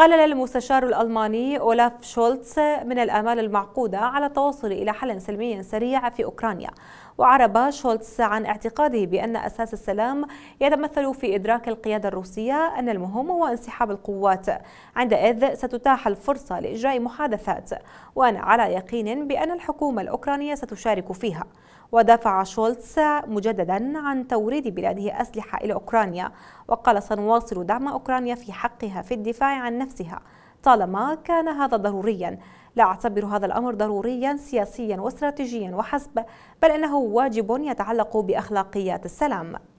قلل المستشار الألماني أولاف شولتز من الآمال المعقودة على التوصل إلى حل سلمي سريع في أوكرانيا وعرب شولتز عن اعتقاده بأن أساس السلام يتمثل في إدراك القيادة الروسية أن المهم هو انسحاب القوات عندئذ ستتاح الفرصة لإجراء محادثات وأنا على يقين بأن الحكومة الأوكرانية ستشارك فيها ودافع شولتز مجددا عن توريد بلاده أسلحة إلى أوكرانيا وقال سنواصل دعم أوكرانيا في حقها في الدفاع عن نفسها نفسها طالما كان هذا ضروريا لا أعتبر هذا الأمر ضروريا سياسيا واستراتيجيا وحسب بل إنه واجب يتعلق بأخلاقيات السلام